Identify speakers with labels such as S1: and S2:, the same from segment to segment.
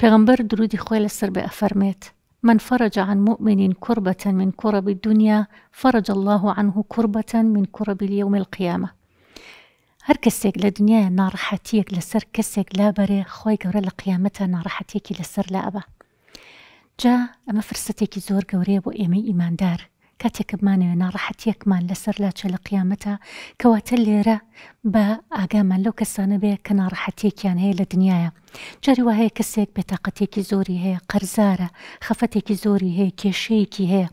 S1: پیغمبر درود خویل سر به افرمید من فرج عن مؤمن كربة من كرب الدنيا فرج الله عنه كربة من كرب اليوم القيامة هەر کەسێک لە دنیای لسر لەسەر کەسێک لابەرێ خۆی گەورە لە قیامەتە ناڕەحەتێکی لەسەر لابە جا ئەمە فرسەتێکی زۆر گەورەیە بۆ ئێمەی ئیماندار کاتێکمانەوە ناڕەحەتیەکمان لەسەر لاچە لە قیامەتە کەواتە لێرە بە ئاگامان لەو کەسانە بێ کە ناڕەحەتێکیان هەیە لە دنیاە جاری وهەیە کەسێک بێتاقەتێکی زۆری هەیە قەرزارە خەفەتێکی زۆری هەیە کێشەیەکی هەیە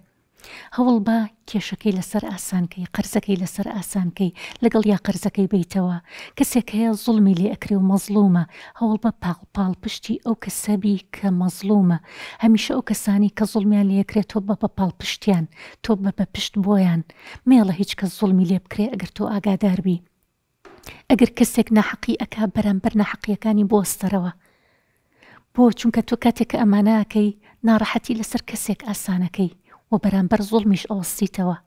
S1: هەوڵ بە کێشەکەی لەسەر ئاسانکەی قەرزەکەی لەسەر ئاسانکەی لەگەڵ یا قەرزەکەی بیتەوە کەسێک هەیە زوڵمی لێ ئەکرێ و مەزلومە هەوڵ بە پاڵپال پشتی ئەو کەسەبی کە مەزلومە هەمیشە ئەو کەسانی کە زوڵمیان لەکرێت تۆ بە بە پاڵپشتیان تۆ بە بە پشت بۆیان مێڵە هیچ کە زوڵمی لێ بکرێ ئەگەر تۆ ئاگاداربی ئەگەر کەسێک نەحەقی ئەک بەرەمبەر نەحەقیەکانی بۆستەرەوە بۆ چونکە تۆ کاتێک ئەماناکەی ناڕەحەتی لەسەر کەسێک ئاسانەکەی و بەرامبەر زوڵمیش ئەوە سیتەوە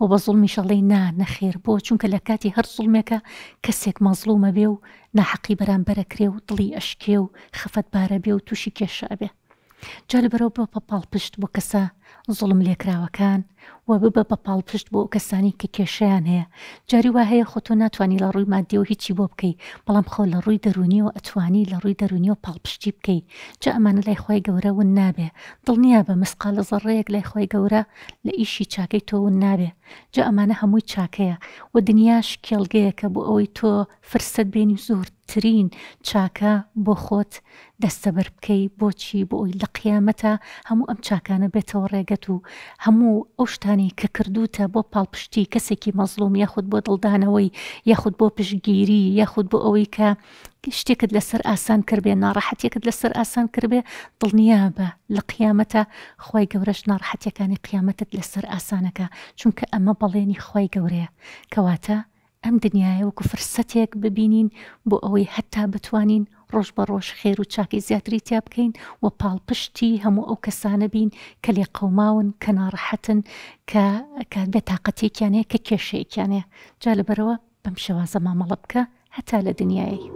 S1: و بە زوڵمیش ئەڵی نا نەخێر بۆ چونکە لە کاتی هەر زوڵمێکە کەسێک مەزلومە بێ و ناحەقی بەرامبەرە کرێ و دڵی ئەشکێ و خەفەت بارە بێ و تووشی کێشە ئەبێ جا لە بەرەو بۆ پەپاڵ پشت بۆ کەسە زڵم لێکراوەکان و ببە بە پاڵپشت بۆ کەسانی کە کێشەیان هەیە جاری وا هەیە خۆتۆ ناتوانانی لە ڕووی مادیەوە هیچی بۆ بکەیت بەڵام خۆ لە ڕووی دەرونی و ئەتوانی لە ڕووی دەرونی و پاڵپشتی بکەیت جا ئەمانە لای خۆی گەورەون نابێ دڵنیا بە مسقا لە زەڕەیەک لای خۆی گەورە لە ئیشی چاکەی تۆون نابێ جا ئەمانە هەمووی چاکەیە و دنیاش کێڵگەیەکە بۆ ئەوەی تۆ فرسەت بێنی زۆرترین چاکە بۆ خۆت دەستەبەر بکەی بۆچی بۆ ئەوی لە قیامەتە هەموو ئەم چاکانە بێتەوە ڕێ ڕێگەت و هەموو ئەو شتانی کە کردوتە بۆ پاڵپشتی کەسێکی مەزلوم یاخود بۆ دڵدانەوەی یاخود بۆ پشگیری یاخود بۆ ئەوەی کە شتێکت لەسەر ئاسان کردێ ناڕەحەتەکەت لەسەر ئاسان کردێ دڵنیا بە لە قیامەتە خی گەورەش ناڕحەتەکانی قیامەتت لەسەر ئاسانەکە چونکە ئەمە بەڵێنی خی گەورەیە کەواتە ئەم دنیاە وەکو فرسەتێک ببینین بۆ ئەوەی هەتا بتوانین ڕۆژ بە ڕۆژ خێر و چاکی زیاتری تیا بکەین و پاڵپشتی هەموو ئەو کەسانە بین کە لێ قەوماون کە ناڕەحەتن کە کات بێت تااقەتێکیانەیە کە کێشەیەکیانەیە جا لەبەرەوە بەم شێوازە مامەڵە بکە هەتا لە دنیای.